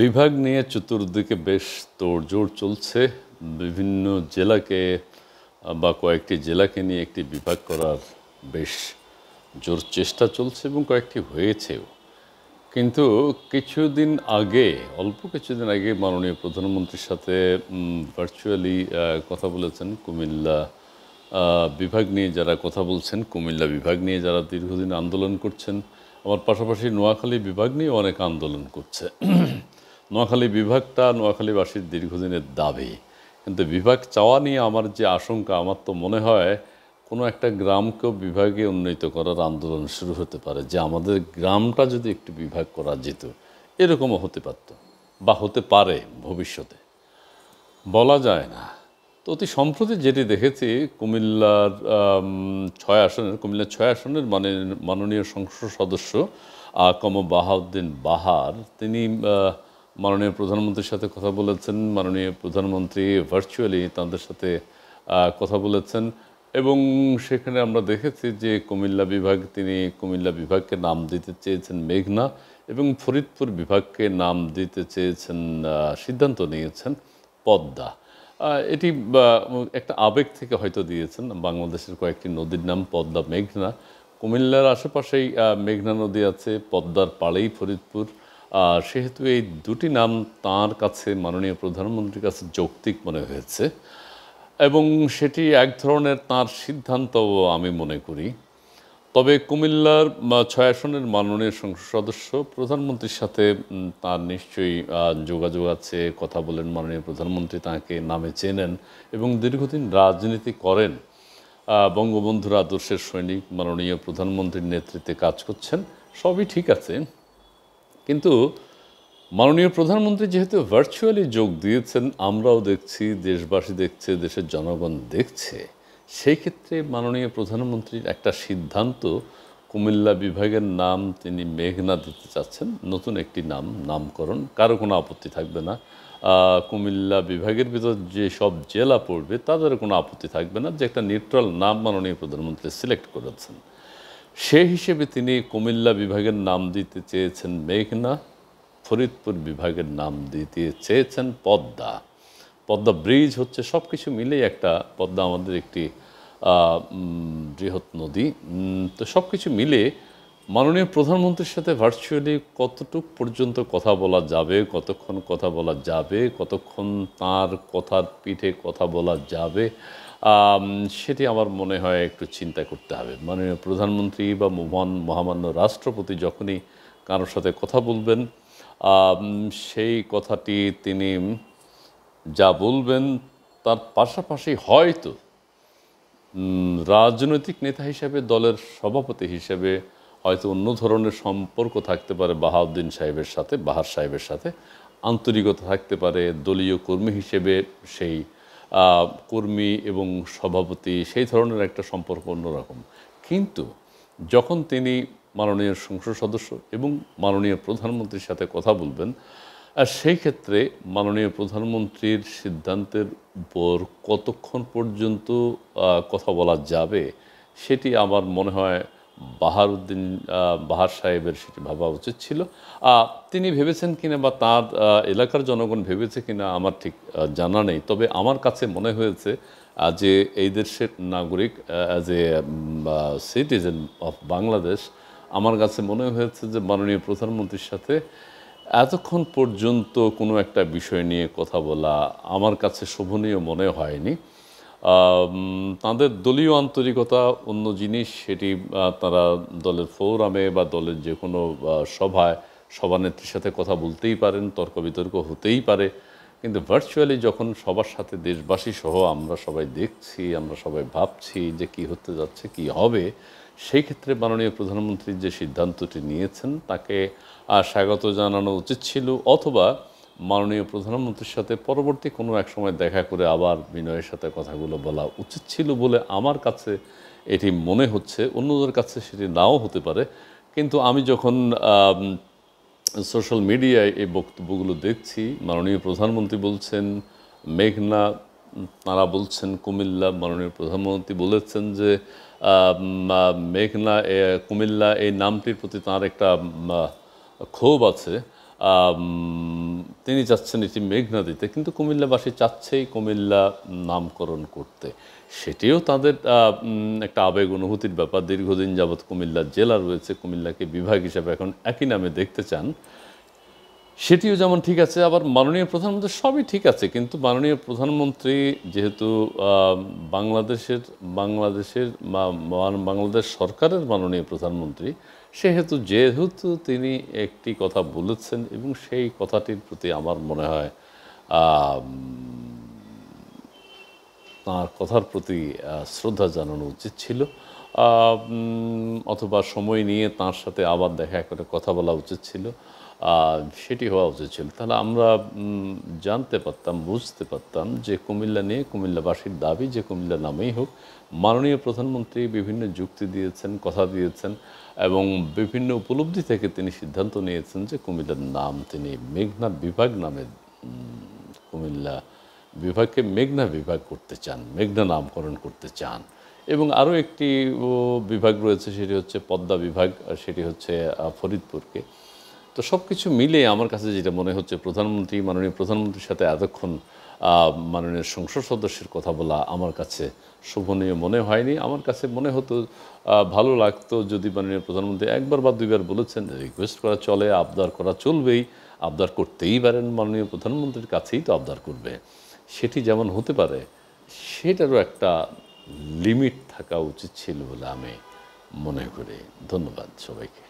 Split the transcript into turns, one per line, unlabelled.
বিভাগ নিয়ে চতুর্দিকে বেশ তোড়জোড় চলছে বিভিন্ন জেলাকে বা কয়েকটি জেলাকে নিয়ে একটি বিভাগ করার বেশ জোর চেষ্টা চলছে এবং কয়েকটি হয়েছেও কিন্তু কিছুদিন আগে অল্প কিছুদিন আগে মাননীয় প্রধানমন্ত্রীর সাথে ভার্চুয়ালি কথা বলেছেন কুমিল্লা বিভাগ নিয়ে যারা কথা বলছেন কুমিল্লা বিভাগ নিয়ে যারা দীর্ঘদিন আন্দোলন করছেন আমার পাশাপাশি নোয়াখালী বিভাগ নিয়ে অনেক আন্দোলন করছে নোয়াখালী বিভাগটা নোয়াখালীবাসীর দীর্ঘদিনের দাবি কিন্তু বিভাগ চাওয়া নিয়ে আমার যে আশঙ্কা আমার তো মনে হয় কোনো একটা গ্রামকেও বিভাগে উন্নীত করার আন্দোলন শুরু হতে পারে যে আমাদের গ্রামটা যদি একটি বিভাগ করা যেত এরকমও হতে পারত বা হতে পারে ভবিষ্যতে বলা যায় না তো অতি সম্প্রতি যেটি দেখেছি কুমিল্লার ছয় আসনের কুমিল্লার ছয় আসনের মানে মাননীয় সংসদ সদস্য আকম বাহাউদ্দিন বাহার তিনি মাননীয় প্রধানমন্ত্রীর সাথে কথা বলেছেন মাননীয় প্রধানমন্ত্রী ভার্চুয়ালি তাদের সাথে কথা বলেছেন এবং সেখানে আমরা দেখেছি যে কুমিল্লা বিভাগ তিনি কুমিল্লা বিভাগকে নাম দিতে চেয়েছেন মেঘনা এবং ফরিদপুর বিভাগকে নাম দিতে চেয়েছেন সিদ্ধান্ত নিয়েছেন পদ্মা এটি একটা আবেগ থেকে হয়তো দিয়েছেন বাংলাদেশের কয়েকটি নদীর নাম পদ্মা মেঘনা কুমিল্লার আশেপাশেই মেঘনা নদী আছে পদ্মার পাড়েই ফরিদপুর সেহেতু এই দুটি নাম তার কাছে মাননীয় প্রধানমন্ত্রীর কাছে যৌক্তিক মনে হয়েছে এবং সেটি এক ধরনের তার সিদ্ধান্ত আমি মনে করি তবে কুমিল্লার ছয় আসনের মাননীয় সংসদ সদস্য প্রধানমন্ত্রীর সাথে তার নিশ্চয়ই যোগাযোগ আছে কথা বলেন মাননীয় প্রধানমন্ত্রী তাকে নামে চেনেন এবং দীর্ঘদিন রাজনীতি করেন বঙ্গবন্ধুর আদর্শের সৈনিক মাননীয় প্রধানমন্ত্রীর নেতৃত্বে কাজ করছেন সবই ঠিক আছে কিন্তু মাননীয় প্রধানমন্ত্রী যেহেতু ভার্চুয়ালি যোগ দিয়েছেন আমরাও দেখছি দেশবাসী দেখছে দেশের জনগণ দেখছে সেই ক্ষেত্রে মাননীয় প্রধানমন্ত্রীর একটা সিদ্ধান্ত কুমিল্লা বিভাগের নাম তিনি মেঘনা দিতে চাচ্ছেন নতুন একটি নাম নামকরণ কারো কোনো আপত্তি থাকবে না কুমিল্লা বিভাগের ভিতর যে সব জেলা পড়বে তাদের কোনো আপত্তি থাকবে না যে একটা নিউট্রাল নাম মাননীয় প্রধানমন্ত্রী সিলেক্ট করেছেন সে হিসেবে তিনি কুমিল্লা বিভাগের নাম দিতে চেয়েছেন মেঘনা ফরিদপুর বিভাগের নাম দিতে চেয়েছেন পদ্মা পদ্মা ব্রিজ হচ্ছে সব কিছু মিলেই একটা পদ্মা আমাদের একটি বৃহৎ নদী তো সব কিছু মিলে মাননীয় প্রধানমন্ত্রীর সাথে ভার্চুয়ালি কতটুক পর্যন্ত কথা বলা যাবে কতক্ষণ কথা বলা যাবে কতক্ষণ তার কথার পিঠে কথা বলা যাবে সেটি আমার মনে হয় একটু চিন্তা করতে হবে মাননীয় প্রধানমন্ত্রী বা মোহন মহামান্য রাষ্ট্রপতি যখনই কারোর সাথে কথা বলবেন সেই কথাটি তিনি যা বলবেন তার পাশাপাশি হয়তো রাজনৈতিক নেতা হিসেবে দলের সভাপতি হিসেবে হয়তো অন্য ধরনের সম্পর্ক থাকতে পারে বাহাউদ্দিন সাহেবের সাথে বাহার সাহেবের সাথে আন্তরিকতা থাকতে পারে দলীয় কর্মী হিসেবে সেই কর্মী এবং সভাপতি সেই ধরনের একটা সম্পর্ক অন্যরকম কিন্তু যখন তিনি মাননীয় সংসদ সদস্য এবং মাননীয় প্রধানমন্ত্রীর সাথে কথা বলবেন আর সেই ক্ষেত্রে মাননীয় প্রধানমন্ত্রীর সিদ্ধান্তের উপর কতক্ষণ পর্যন্ত কথা বলা যাবে সেটি আমার মনে হয় বাহারুদ্দিন বাহার সাহেবের সেটি ভাবা উচিত ছিল তিনি ভেবেছেন কিনা বা তার এলাকার জনগণ ভেবেছে কিনা আমার ঠিক জানা নেই তবে আমার কাছে মনে হয়েছে যে এই দেশের নাগরিক as a citizen of Bangladesh আমার কাছে মনে হয়েছে যে মাননীয় প্রধানমন্ত্রীর সাথে এতক্ষণ পর্যন্ত কোনো একটা বিষয় নিয়ে কথা বলা আমার কাছে শোভনীয় মনে হয়নি তাদের দলীয় আন্তরিকতা অন্য জিনিস সেটি তারা দলের ফোরামে বা দলের যে কোনো সভায় সভানেত্রীর সাথে কথা বলতেই পারেন তর্ক বিতর্ক হতেই পারে কিন্তু ভার্চুয়ালি যখন সবার সাথে দেশবাসী সহ আমরা সবাই দেখছি আমরা সবাই ভাবছি যে কি হতে যাচ্ছে কি হবে সেই ক্ষেত্রে মাননীয় প্রধানমন্ত্রী যে সিদ্ধান্তটি নিয়েছেন তাকে স্বাগত জানানো উচিত ছিল অথবা মাননীয় প্রধানমন্ত্রীর সাথে পরবর্তী কোনো এক সময় দেখা করে আবার বিনয়ের সাথে কথাগুলো বলা উচিত ছিল বলে আমার কাছে এটি মনে হচ্ছে অন্যদের কাছে সেটি নাও হতে পারে কিন্তু আমি যখন সোশ্যাল মিডিয়ায় এই বক্তব্যগুলো দেখছি মাননীয় প্রধানমন্ত্রী বলছেন মেঘনা তাঁরা বলছেন কুমিল্লা মাননীয় প্রধানমন্ত্রী বলেছেন যে মেঘনা কুমিল্লা এই নামটির প্রতি তাঁর একটা ক্ষোভ আছে তিনি চাচ্ছেন এটি মেঘনা দিতে কিন্তু কুমিল্লাবাসী চাচ্ছেই কুমিল্লা নামকরণ করতে সেটিও তাদের একটা আবেগ অনুভূতির ব্যাপার দীর্ঘদিন যাবৎ কুমিল্লা জেলা রয়েছে কুমিল্লাকে বিভাগ হিসাবে এখন একই নামে দেখতে চান সেটিও যেমন ঠিক আছে আবার মাননীয় প্রধানমন্ত্রী সবই ঠিক আছে কিন্তু মাননীয় প্রধানমন্ত্রী যেহেতু বাংলাদেশের বাংলাদেশের বাংলাদেশ সরকারের মাননীয় প্রধানমন্ত্রী সেহেতু যেহেতু তিনি একটি কথা বলেছেন এবং সেই কথাটির প্রতি আমার মনে হয় তাঁর কথার প্রতি শ্রদ্ধা জানানো উচিত ছিল অথবা সময় নিয়ে তার সাথে আবার দেখা করে কথা বলা উচিত ছিল সেটি হওয়া উচিত ছিল তাহলে আমরা জানতে পারতাম বুঝতে পারতাম যে কুমিল্লা নিয়ে কুমিল্লাবাসীর দাবি যে কুমিল্লা নামেই হোক মাননীয় প্রধানমন্ত্রী বিভিন্ন যুক্তি দিয়েছেন কথা দিয়েছেন এবং বিভিন্ন উপলব্ধি থেকে তিনি সিদ্ধান্ত নিয়েছেন যে কুমিল্লার নাম তিনি মেঘনা বিভাগ নামে কুমিল্লা বিভাগকে মেঘনা বিভাগ করতে চান মেঘনা নামকরণ করতে চান এবং আরও একটি বিভাগ রয়েছে সেটি হচ্ছে পদ্মা বিভাগ সেটি হচ্ছে ফরিদপুরকে তো সব কিছু মিলে আমার কাছে যেটা মনে হচ্ছে প্রধানমন্ত্রী মাননীয় প্রধানমন্ত্রীর সাথে এতক্ষণ মাননীয় সংসদ সদস্যের কথা বলা আমার কাছে শোভনীয় মনে হয়নি আমার কাছে মনে হতো ভালো লাগতো যদি মাননীয় প্রধানমন্ত্রী একবার বা দুইবার বলেছেন রিকোয়েস্ট করা চলে আবদার করা চলবেই আবদার করতেই পারেন মাননীয় প্রধানমন্ত্রীর কাছেই তো আবদার করবে সেটি যেমন হতে পারে সেটারও একটা লিমিট থাকা উচিত ছিল বলে আমি মনে করি ধন্যবাদ সবাইকে